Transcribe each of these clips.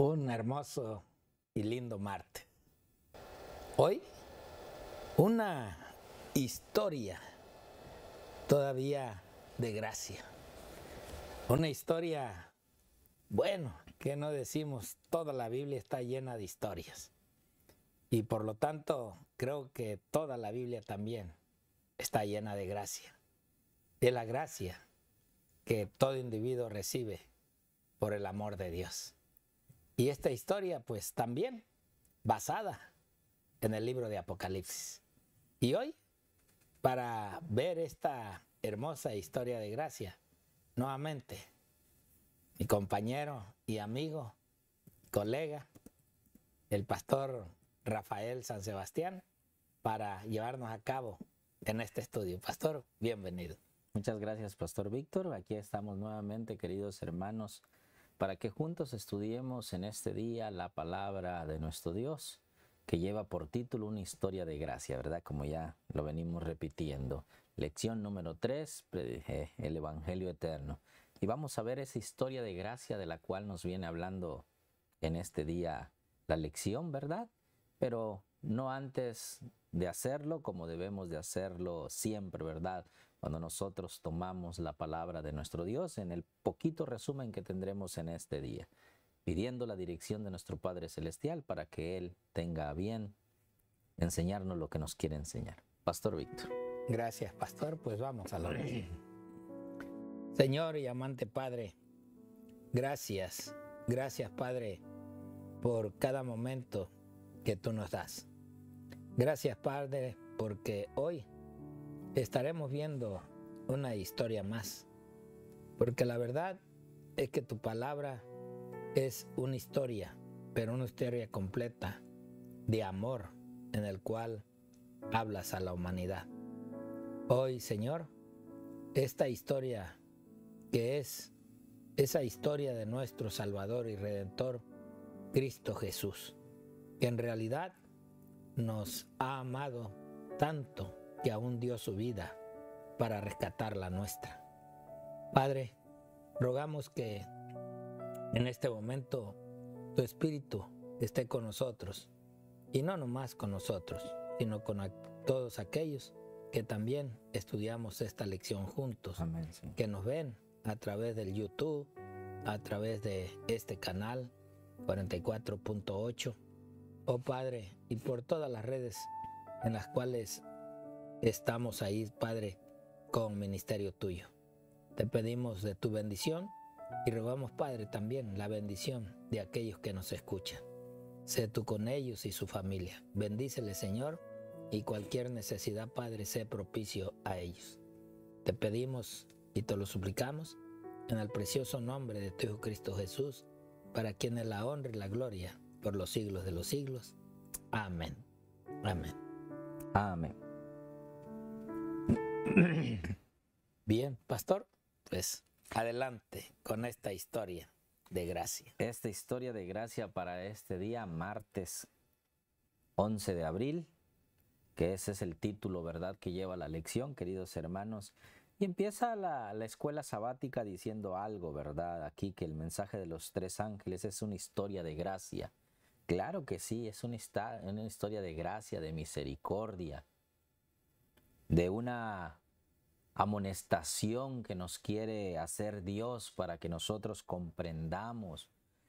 un hermoso y lindo Marte. Hoy, una historia todavía de gracia. Una historia, bueno, que no decimos, toda la Biblia está llena de historias. Y por lo tanto, creo que toda la Biblia también está llena de gracia. De la gracia que todo individuo recibe por el amor de Dios. Y esta historia, pues también basada en el libro de Apocalipsis. Y hoy, para ver esta hermosa historia de gracia, nuevamente, mi compañero y amigo, colega, el pastor Rafael San Sebastián, para llevarnos a cabo en este estudio. Pastor, bienvenido. Muchas gracias, Pastor Víctor. Aquí estamos nuevamente, queridos hermanos, para que juntos estudiemos en este día la palabra de nuestro Dios, que lleva por título una historia de gracia, ¿verdad? Como ya lo venimos repitiendo. Lección número 3, eh, el Evangelio Eterno. Y vamos a ver esa historia de gracia de la cual nos viene hablando en este día la lección, ¿verdad? Pero no antes de hacerlo como debemos de hacerlo siempre, ¿verdad? cuando nosotros tomamos la palabra de nuestro Dios en el poquito resumen que tendremos en este día, pidiendo la dirección de nuestro Padre Celestial para que Él tenga a bien enseñarnos lo que nos quiere enseñar. Pastor Víctor. Gracias, Pastor. Pues vamos a la oración. Señor y amante Padre, gracias, gracias Padre por cada momento que tú nos das. Gracias Padre porque hoy estaremos viendo una historia más. Porque la verdad es que tu palabra es una historia, pero una historia completa de amor en el cual hablas a la humanidad. Hoy, Señor, esta historia que es esa historia de nuestro Salvador y Redentor, Cristo Jesús, que en realidad nos ha amado tanto que aún dio su vida para rescatar la nuestra. Padre, rogamos que en este momento tu Espíritu esté con nosotros, y no nomás con nosotros, sino con todos aquellos que también estudiamos esta lección juntos, que nos ven a través del YouTube, a través de este canal 44.8, oh Padre, y por todas las redes en las cuales estamos ahí, Padre, con ministerio tuyo. Te pedimos de tu bendición y rogamos, Padre, también la bendición de aquellos que nos escuchan. Sé tú con ellos y su familia. Bendícele, Señor, y cualquier necesidad, Padre, sé propicio a ellos. Te pedimos y te lo suplicamos en el precioso nombre de tu Hijo Cristo Jesús, para es la honra y la gloria por los siglos de los siglos. Amén. Amén. Amén. Bien, pastor, pues adelante con esta historia de gracia. Esta historia de gracia para este día, martes 11 de abril, que ese es el título, ¿verdad?, que lleva la lección, queridos hermanos. Y empieza la, escuela sabática diciendo algo, ¿verdad? Aquí que el mensaje de los tres ángeles es una historia de gracia. Claro que sí, es una historia de gracia, de misericordia, de una amonestación que nos quiere hacer Dios para que nosotros comprendamos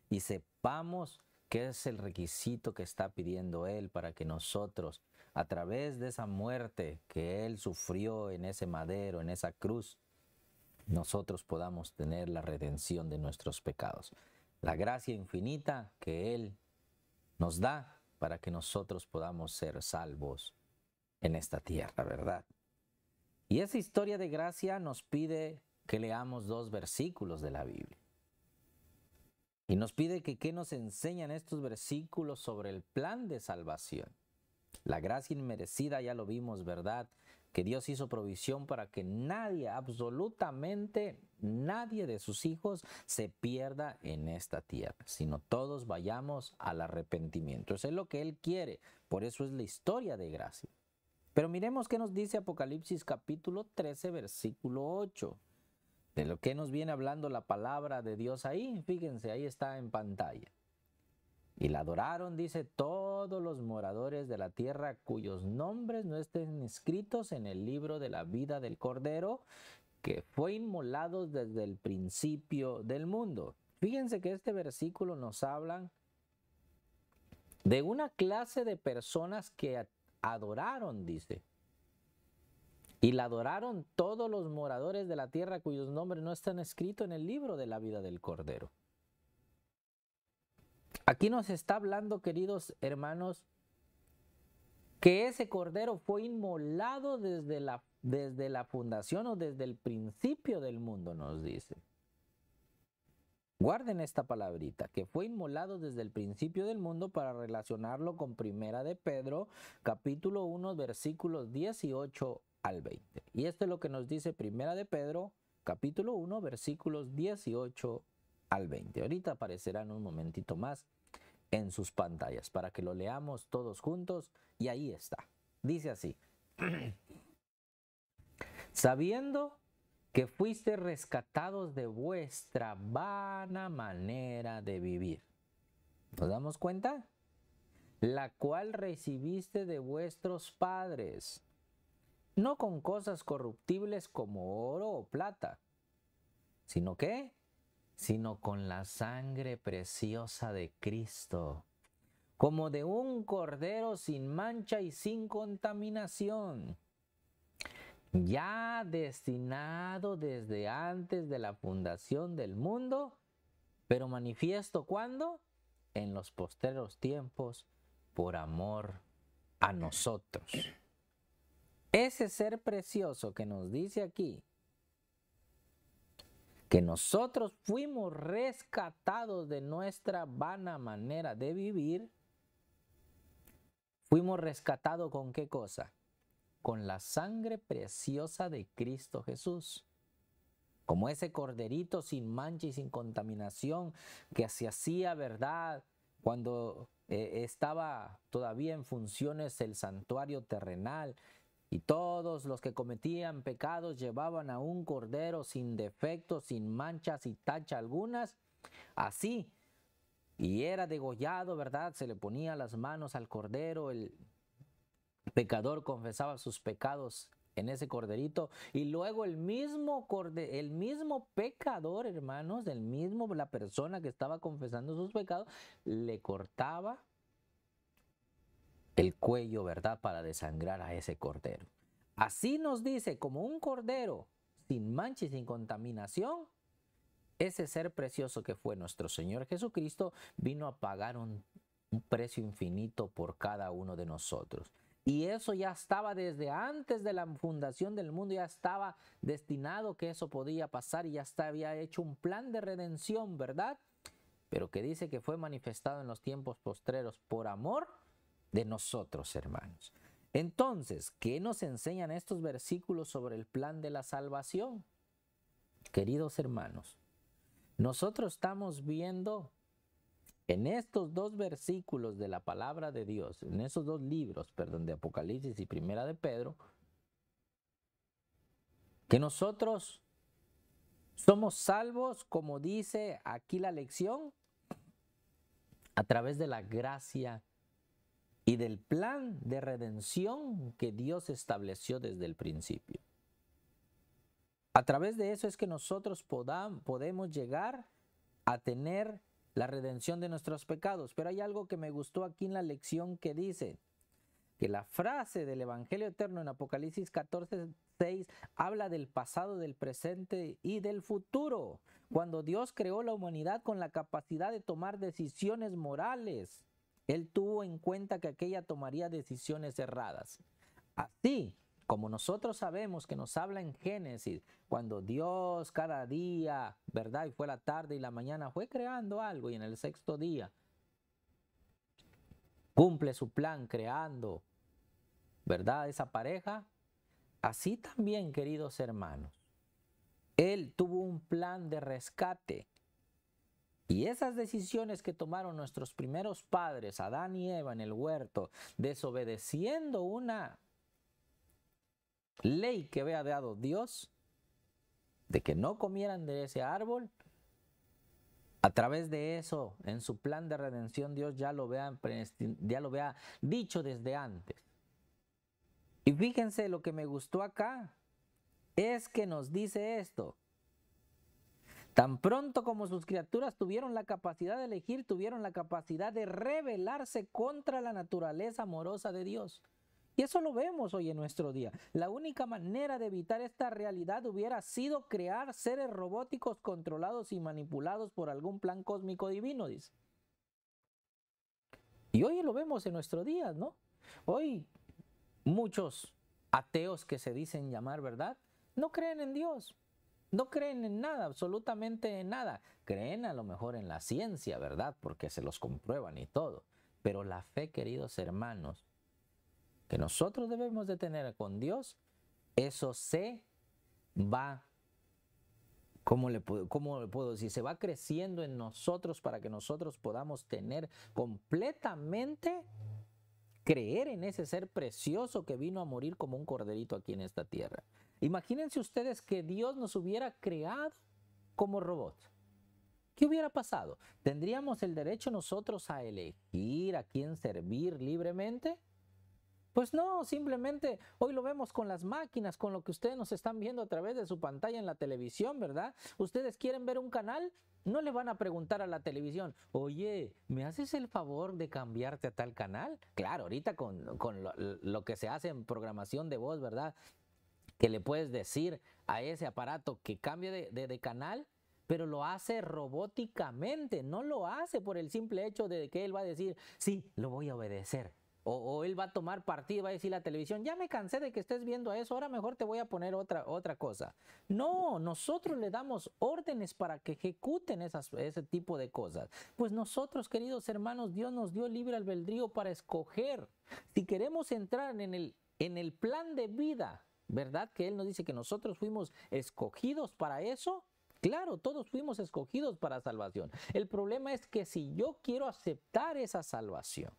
y sepamos qué es el requisito que está pidiendo Él para que nosotros, a través de esa muerte que Él sufrió en ese madero, en esa cruz, nosotros podamos tener la redención de nuestros pecados. La gracia infinita que Él nos da para que nosotros podamos ser salvos en esta tierra, ¿verdad? Y esa historia de gracia nos pide que leamos dos versículos de la Biblia. Y nos pide que qué nos enseñan estos versículos sobre el plan de salvación. La gracia inmerecida ya lo vimos, ¿verdad? Que Dios hizo provisión para que nadie, absolutamente nadie de sus hijos se pierda en esta tierra, sino todos vayamos al arrepentimiento. Eso es lo que Él quiere. Por eso es la historia de gracia. Pero miremos qué nos dice Apocalipsis capítulo 13, versículo 8. De lo que nos viene hablando la palabra de Dios ahí, fíjense, ahí está en pantalla. Y la adoraron, dice, todos los moradores de la tierra cuyos nombres no estén escritos en el libro de la vida del Cordero, que fue inmolado desde el principio del mundo. Fíjense que este versículo nos habla de una clase de personas que adoraron, dice. Y la adoraron todos los moradores de la tierra cuyos nombres no están escritos en el libro de la vida del Cordero. Aquí nos está hablando, queridos hermanos, que ese Cordero fue inmolado desde la, desde la fundación o desde el principio del mundo, nos dice. Guarden esta palabrita, que fue inmolado desde el principio del mundo para relacionarlo con Primera de Pedro, capítulo 1, versículos 18 al 20. Y esto es lo que nos dice Primera de Pedro, capítulo 1, versículos 18 al 20. Ahorita aparecerán un momentito más en sus pantallas para que lo leamos todos juntos y ahí está. Dice así, sabiendo que fuiste rescatados de vuestra vana manera de vivir. ¿Nos damos cuenta? La cual recibiste de vuestros padres, no con cosas corruptibles como oro o plata, sino qué? sino con la sangre preciosa de Cristo, como de un cordero sin mancha y sin contaminación ya destinado desde antes de la fundación del mundo, pero manifiesto cuando? En los posteros tiempos, por amor a nosotros. Ese ser precioso que nos dice aquí, que nosotros fuimos rescatados de nuestra vana manera de vivir, fuimos rescatados con qué cosa? con la sangre preciosa de Cristo Jesús. Como ese corderito sin mancha y sin contaminación que se hacía verdad cuando eh, estaba todavía en funciones el santuario terrenal y todos los que cometían pecados llevaban a un cordero sin defectos, sin manchas y tacha algunas. Así, y era degollado, ¿verdad? Se le ponía las manos al cordero, el pecador confesaba sus pecados en ese corderito y luego el mismo el mismo pecador, hermanos, el mismo la persona que estaba confesando sus pecados le cortaba el cuello, ¿verdad? Para desangrar a ese cordero. Así nos dice, como un cordero sin mancha y sin contaminación, ese ser precioso que fue nuestro Señor Jesucristo vino a pagar un precio infinito por cada uno de nosotros. Y eso ya estaba desde antes de la fundación del mundo, ya estaba destinado que eso podía pasar y ya había hecho un plan de redención, ¿verdad? Pero que dice que fue manifestado en los tiempos postreros por amor de nosotros, hermanos. Entonces, ¿qué nos enseñan estos versículos sobre el plan de la salvación? Queridos hermanos, nosotros estamos viendo en estos dos versículos de la palabra de Dios, en esos dos libros, perdón, de Apocalipsis y Primera de Pedro, que nosotros somos salvos, como dice aquí la lección, a través de la gracia y del plan de redención que Dios estableció desde el principio. A través de eso es que nosotros podamos, podemos llegar a tener la redención de nuestros pecados. Pero hay algo que me gustó aquí en la lección que dice que la frase del Evangelio Eterno en Apocalipsis 14, habla del pasado, del presente y del futuro, cuando Dios creó la humanidad con la capacidad de tomar decisiones morales. Él tuvo en cuenta que aquella tomaría decisiones erradas. Así, como nosotros sabemos que nos habla en Génesis, cuando Dios cada día, ¿verdad? Y fue la tarde y la mañana, fue creando algo y en el sexto día cumple su plan creando, ¿verdad? Esa pareja. Así también, queridos hermanos, Él tuvo un plan de rescate. Y esas decisiones que tomaron nuestros primeros padres, Adán y Eva, en el huerto, desobedeciendo una ley que había dado Dios de que no comieran de ese árbol, a través de eso, en su plan de redención, Dios ya lo vea, ya lo vea dicho desde antes. Y fíjense lo que me gustó acá, es que nos dice esto. Tan pronto como sus criaturas tuvieron la capacidad de elegir, tuvieron la capacidad de rebelarse contra la naturaleza amorosa de Dios. Y eso lo vemos hoy en nuestro día. La única manera de evitar esta realidad hubiera sido crear seres robóticos controlados y manipulados por algún plan cósmico divino, dice. Y hoy lo vemos en nuestro día, ¿no? Hoy muchos ateos que se dicen llamar verdad no creen en Dios, no creen en nada, absolutamente en nada. Creen a lo mejor en la ciencia, ¿verdad? Porque se los comprueban y todo. Pero la fe, queridos hermanos, que nosotros debemos de tener con Dios, eso se va, ¿cómo le, puedo, ¿cómo le puedo decir? Se va creciendo en nosotros para que nosotros podamos tener completamente creer en ese ser precioso que vino a morir como un corderito aquí en esta tierra. Imagínense ustedes que Dios nos hubiera creado como robots. ¿Qué hubiera pasado? ¿Tendríamos el derecho nosotros a elegir a quién servir libremente? Pues no, simplemente hoy lo vemos con las máquinas, con lo que ustedes nos están viendo a través de su pantalla en la televisión, ¿verdad? Ustedes quieren ver un canal, no le van a preguntar a la televisión, oye, ¿me haces el favor de cambiarte a tal canal? Claro, ahorita con, lo, que se hace en programación de voz, ¿verdad? Que le puedes decir a ese aparato que cambie de canal, pero lo hace robóticamente, no lo hace por el simple hecho de que él va a decir, sí, lo voy a obedecer. O, él va a tomar partido, va a decir la televisión, ya me cansé de que estés viendo eso, ahora mejor te voy a poner otra, otra cosa. No, nosotros le damos órdenes para que ejecuten ese tipo de cosas. Pues nosotros, queridos hermanos, Dios nos dio libre albedrío para escoger. Si queremos entrar en el, en el plan de vida, ¿verdad? Que Él nos dice que nosotros fuimos escogidos para eso. Claro, todos fuimos escogidos para salvación. El problema es que si yo quiero aceptar esa salvación,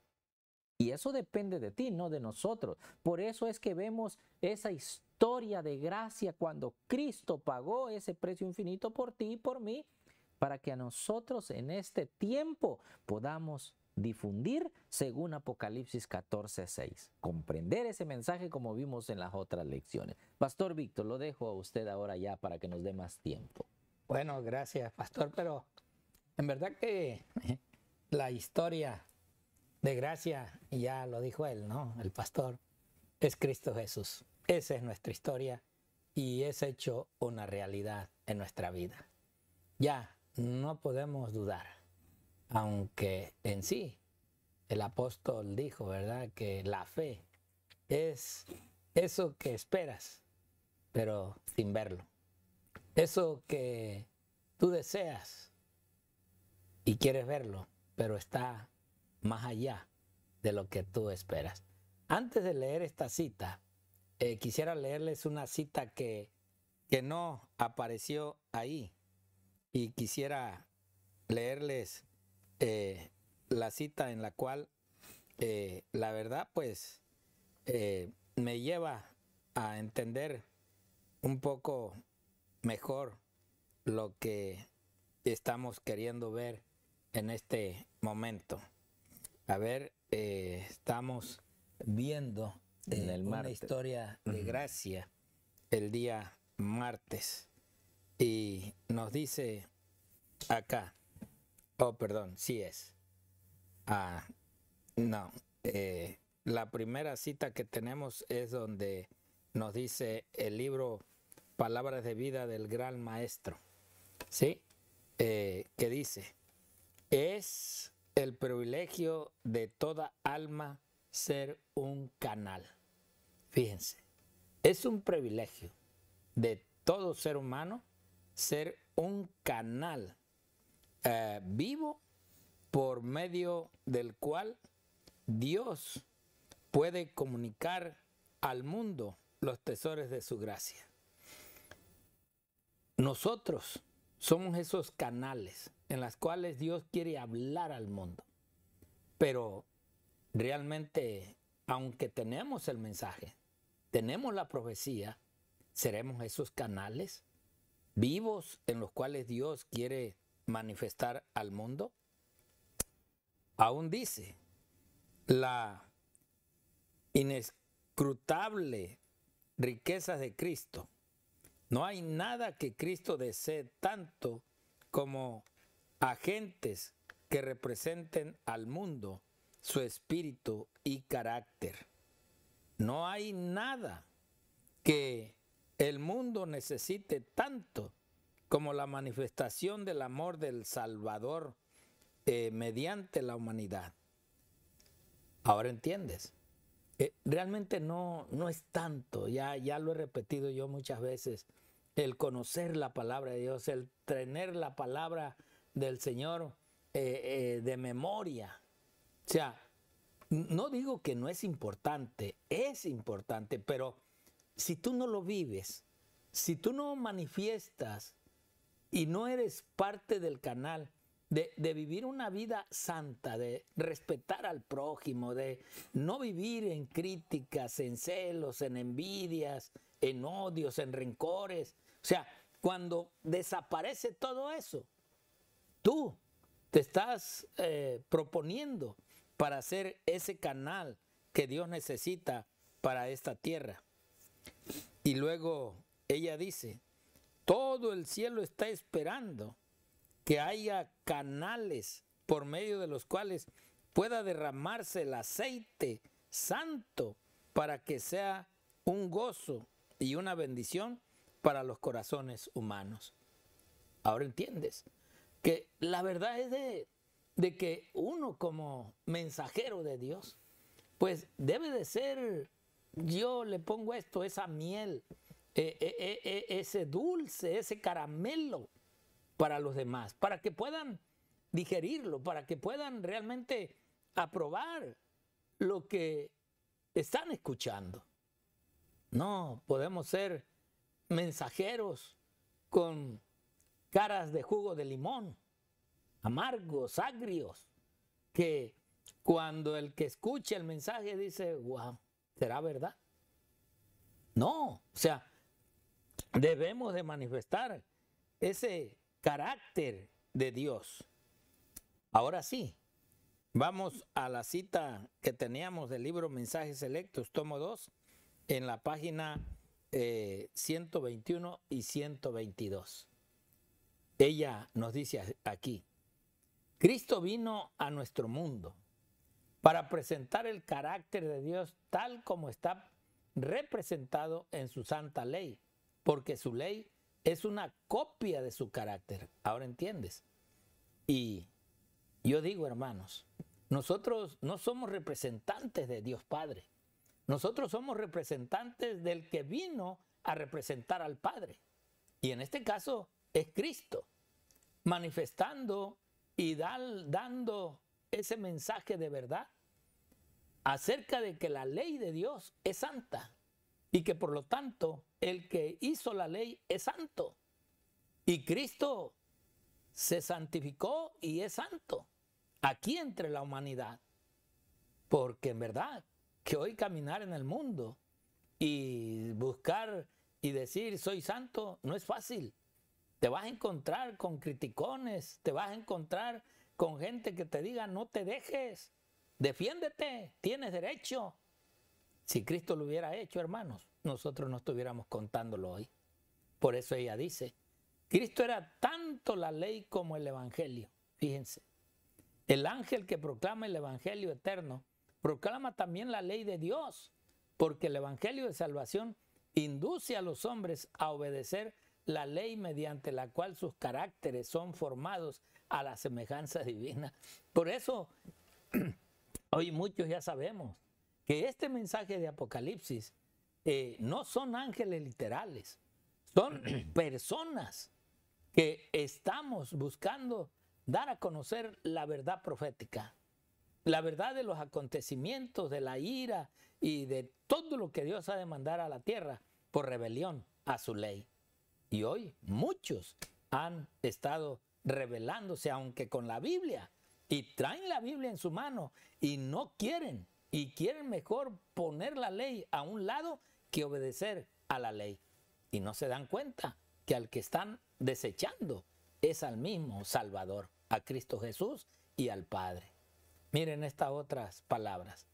y eso depende de ti, no de nosotros. Por eso es que vemos esa historia de gracia cuando Cristo pagó ese precio infinito por ti y por mí, para que a nosotros en este tiempo podamos difundir según Apocalipsis 14:6. Comprender ese mensaje como vimos en las otras lecciones. Pastor Víctor, lo dejo a usted ahora ya para que nos dé más tiempo. Bueno, gracias, pastor, pero en verdad que la historia de gracia, ya lo dijo él, ¿no? El pastor, es Cristo Jesús. Esa es nuestra historia y es hecho una realidad en nuestra vida. Ya no podemos dudar, aunque en sí el apóstol dijo, ¿verdad? Que la fe es eso que esperas, pero sin verlo. Eso que tú deseas y quieres verlo, pero está más allá de lo que tú esperas. Antes de leer esta cita, eh, quisiera leerles una cita que, que no apareció ahí y quisiera leerles eh, la cita en la cual eh, la verdad pues me lleva a entender un poco mejor lo que estamos queriendo ver en este momento. A ver, eh, estamos viendo en eh, el una historia de gracia el día martes. Y nos dice acá, oh, perdón, sí es. Ah, no, eh, la primera cita que tenemos es donde nos dice el libro Palabras de Vida del Gran Maestro, ¿sí? que dice, es el privilegio de toda alma ser un canal. Fíjense, es un privilegio de todo ser humano ser un canal eh, vivo por medio del cual Dios puede comunicar al mundo los tesores de su gracia. Nosotros somos esos canales en las cuales Dios quiere hablar al mundo. Pero realmente, aunque tenemos el mensaje, tenemos la profecía, seremos esos canales vivos en los cuales Dios quiere manifestar al mundo. Aún dice, la inescrutable riqueza de Cristo. No hay nada que Cristo desee tanto como agentes que representen al mundo, su espíritu y carácter. No hay nada que el mundo necesite tanto como la manifestación del amor del Salvador eh, mediante la humanidad. Ahora entiendes. Eh, realmente no, no es tanto, ya, ya lo he repetido yo muchas veces, el conocer la palabra de Dios, el tener la palabra del Señor eh, eh, de memoria. O sea, no digo que no es importante, es importante, pero si tú no lo vives, si tú no manifiestas y no eres parte del canal de, de, vivir una vida santa, de respetar al prójimo, de no vivir en críticas, en celos, en envidias, en odios, en rencores. O sea, cuando desaparece todo eso, Tú te estás eh, proponiendo para hacer ese canal que Dios necesita para esta tierra. Y luego ella dice, todo el cielo está esperando que haya canales por medio de los cuales pueda derramarse el aceite santo para que sea un gozo y una bendición para los corazones humanos. Ahora entiendes que la verdad es de, que uno como mensajero de Dios, pues debe de ser, yo le pongo esto, esa miel, eh, eh, eh, ese dulce, ese caramelo para los demás, para que puedan digerirlo, para que puedan realmente aprobar lo que están escuchando. No, podemos ser mensajeros con caras de jugo de limón, amargos, agrios, que cuando el que escucha el mensaje dice, wow, ¿será verdad? No, o sea, debemos de manifestar ese carácter de Dios. Ahora sí, vamos a la cita que teníamos del libro Mensajes Selectos, tomo 2, en la página 121 eh, y 122. Ella nos dice aquí, Cristo vino a nuestro mundo para presentar el carácter de Dios tal como está representado en su santa ley, porque su ley es una copia de su carácter. Ahora entiendes. Y yo digo, hermanos, nosotros no somos representantes de Dios Padre. Nosotros somos representantes del que vino a representar al Padre. Y en este caso, es Cristo, manifestando y dando ese mensaje de verdad acerca de que la ley de Dios es santa y que por lo tanto el que hizo la ley es santo. Y Cristo se santificó y es santo aquí entre la humanidad. Porque en verdad que hoy caminar en el mundo y buscar y decir soy santo no es fácil. Te vas a encontrar con criticones, te vas a encontrar con gente que te diga no te dejes, defiéndete, tienes derecho. Si Cristo lo hubiera hecho, hermanos, nosotros no estuviéramos contándolo hoy. Por eso ella dice, Cristo era tanto la ley como el Evangelio. Fíjense, el ángel que proclama el Evangelio eterno proclama también la ley de Dios, porque el Evangelio de salvación induce a los hombres a obedecer la ley mediante la cual sus caracteres son formados a la semejanza divina. Por eso, hoy muchos ya sabemos que este mensaje de Apocalipsis eh, no son ángeles literales, son personas que estamos buscando dar a conocer la verdad profética, la verdad de los acontecimientos, de la ira y de todo lo que Dios ha de mandar a la tierra por rebelión a su ley. Y hoy muchos han estado rebelándose, aunque con la Biblia, y traen la Biblia en su mano y no quieren, y quieren mejor poner la ley a un lado que obedecer a la ley. Y no se dan cuenta que al que están desechando es al mismo Salvador, a Cristo Jesús y al Padre. Miren estas otras palabras.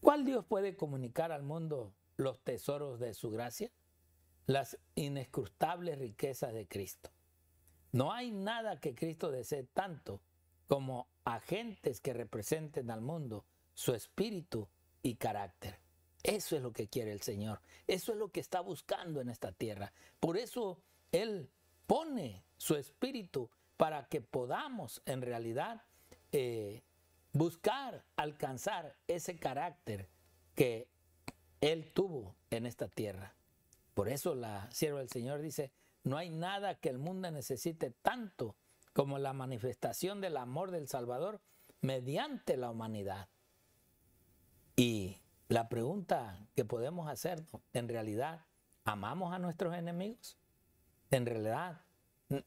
¿Cuál Dios puede comunicar al mundo los tesoros de su gracia? las inescrutables riquezas de Cristo. No hay nada que Cristo desee tanto como agentes que representen al mundo su espíritu y carácter. Eso es lo que quiere el Señor. Eso es lo que está buscando en esta tierra. Por eso Él pone su espíritu para que podamos en realidad eh, buscar alcanzar ese carácter que Él tuvo en esta tierra. Por eso la sierva del Señor dice, no hay nada que el mundo necesite tanto como la manifestación del amor del Salvador mediante la humanidad. Y la pregunta que podemos hacernos, en realidad, ¿amamos a nuestros enemigos? ¿En realidad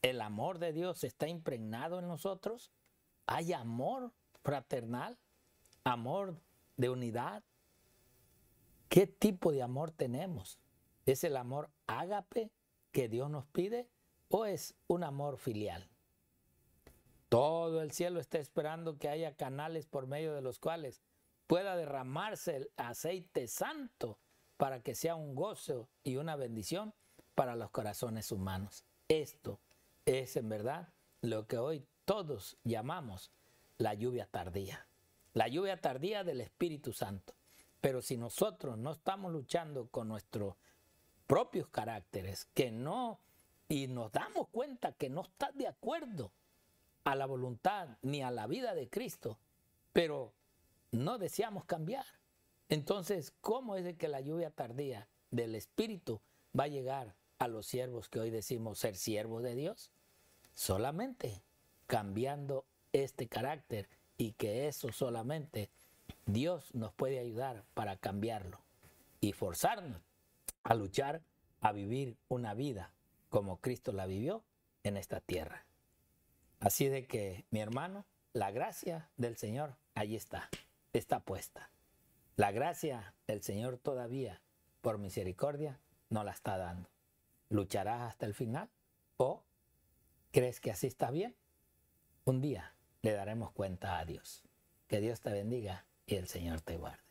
el amor de Dios está impregnado en nosotros? ¿Hay amor fraternal? ¿Amor de unidad? ¿Qué tipo de amor tenemos? ¿Es el amor ágape que Dios nos pide o es un amor filial? Todo el cielo está esperando que haya canales por medio de los cuales pueda derramarse el aceite santo para que sea un gozo y una bendición para los corazones humanos. Esto es en verdad lo que hoy todos llamamos la lluvia tardía, la lluvia tardía del Espíritu Santo. Pero si nosotros no estamos luchando con nuestro propios caracteres, que no, y nos damos cuenta que no está de acuerdo a la voluntad ni a la vida de Cristo, pero no deseamos cambiar. Entonces, ¿cómo es de que la lluvia tardía del Espíritu va a llegar a los siervos que hoy decimos ser siervos de Dios? Solamente cambiando este carácter y que eso solamente Dios nos puede ayudar para cambiarlo y forzarnos a luchar, a vivir una vida como Cristo la vivió en esta tierra. Así de que, mi hermano, la gracia del Señor allí está, está puesta. La gracia del Señor todavía, por misericordia, no la está dando. ¿Lucharás hasta el final? ¿O crees que así está bien? Un día le daremos cuenta a Dios. Que Dios te bendiga y el Señor te guarde.